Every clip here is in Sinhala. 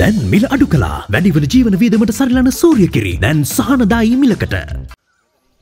දැන් මිල අඩු කලා වැඩිවන ජීවන වියදමට සරිලන සූරියකිරි දැන් සහනදායි මිලකට.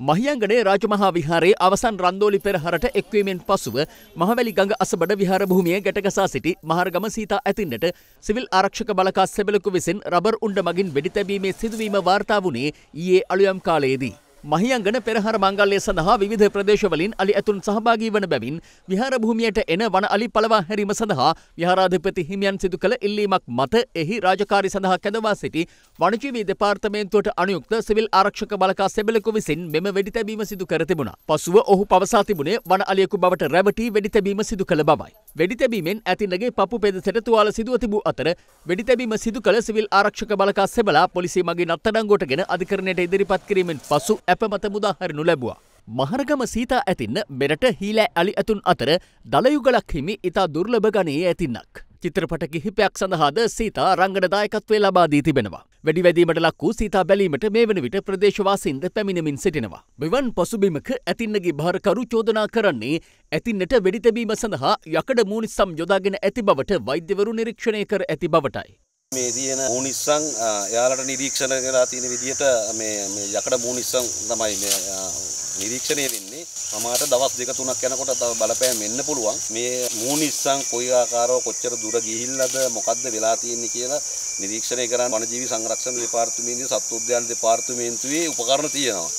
මහියංගනේ රාජමහා විහාරයේ අවසන් රන්දෝලි පෙරහරට එක්වීමෙන් පසුව මහවැලි ගඟ අසබඩ විහාර භූමිය ගැටගසා සිටි මහරගම සීතා ඇතින්නට සිවිල් ආරක්ෂක බලකා සෙබලකු විසින් රබර් උණ්ඩ මගින් වෙඩි තැබීමේ සිදුවීම වාර්තා වුණේ ඊයේ අලුයම් කාලයේදී. මහියංගන පෙරහර මංගල්ලය සඳහා විධ ප්‍රදේශවලින් අලි ඇතුන් සහභාගී වන බැවින් විහාර භූමියට එන වන අලි පලවා හැරීම සඳහා විහාරාධිපති හිමියන් සිදු කළ ඉල්ලීමක් මත එහි රාජකාරි සඳහා කැඳවා සිටි වනජීවී දෙපාර්තමේන්තුවට අනුයුක්ත සිවිල් ආරක්ෂක බලකා සෙබලකු විසින් මෙම වෙඩිතැබීම සිදු කර තිබුණා. පසුව ඔහු පවසා තිබුණේ වන අලියෙකු බවට රැවටී වෙඩිතැබීම සිදු කළ බවයි. වෙඩිතැබීමෙන් ඇතින්ගේ පපු පෙදෙසට තුවාල සිදුව තිබූ අතර වෙඩිතැබීම සිදු කළ සිවිල් ආරක්ෂක බලකා සෙබලා පොලිසිය මගින් අත්අඩංගුවට ගෙන අධිකරණයට ඉදිරිපත් කිරීමෙන් පසු කැපමත මුදාහරනු ලැබවා. මහරගම සීතා ඇතින්න මෙරට හීලෑ අලි ඇතුන් අතර දළයුගලක් හිමි ඉතා දුර්ලභ ගනයේ ඇතින්නක්. චිත්‍රපට කිහිපයක් සඳහාද සීතා රංගන දායකත්වය ලබාදී තිබෙනවා. වැඩි වැදීමට ලක් වූ සීතා බැලීමට මේ වන විට ප්‍රදේශවාසින්ද පැමිණමින් සිටිනවා. මෙවන් පසුබිමක ඇතින්නගේ භාරකරු චෝදනා කරන්නේ ඇතින්නට වෙඩිතැබීම සඳහා යකඩ මූනිසම් යොදාගෙන ඇති බවට වෛද්‍යවරු නිරීක්ෂණය කර ඇති බවටයි. මේ තියෙන මූනිස්සන් එයාලට නිරීක්ෂණ කරලා තියෙන විදිහට මේ මේ යකඩ මූනිස්සන් තමයි මේ නිරීක්ෂණය වෙන්නේ. සමහරට දවස් දෙක තුනක් යනකොට තව බලපෑම් වෙන්න පුළුවන්. මේ මූනිස්සන් කොයි ආකාරව කොච්චර දුර ගිහිල්ලාද මොකද්ද වෙලා තියෙන්නේ කියලා නිරීක්ෂණය කරන්න වනජීවි සංරක්ෂණ දෙපාර්තමේන්තුවේ සත්වෝද්‍යාන දෙපාර්තමේන්තුවේ උපකරණ තියෙනවා.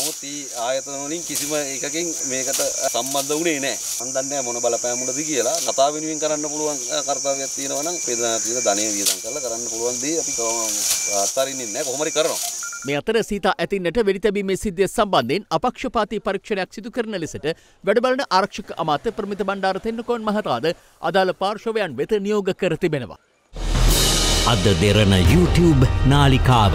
නමුත් ඊ ආයතන වලින් කිසිම එකකින් මේකට සම්බන්ධ වුණේ නැහැ. මම දන්නේ නැහැ මොන බලපෑමුලද කියලා. නතා වෙනුවෙන් කරන්න පුළුවන් කාර්යයක් තියෙනවා නම් වේදනා තියෙන ධනෙ වියදම් කරලා කරන්න පුළුවන් දේ අපි අත්හරින්නේ නැහැ. කොහොම හරි කරනවා. මේ අතර සීතා ඇතින්නට වෙඩිතැබීමේ සිද්ධිය සම්බන්ධයෙන් අපක්ෂපාතී පරීක්ෂණයක් සිදු කරන ලෙසට වැඩබලන ආරක්ෂක අමාත්‍ය ප්‍රමිත බණ්ඩාර තෙන්නකෝන් මහතාද අදාළ පාර්ශවයන් වෙත නියෝග කර තිබෙනවා. අද දෙරණ YouTube නාලිකාව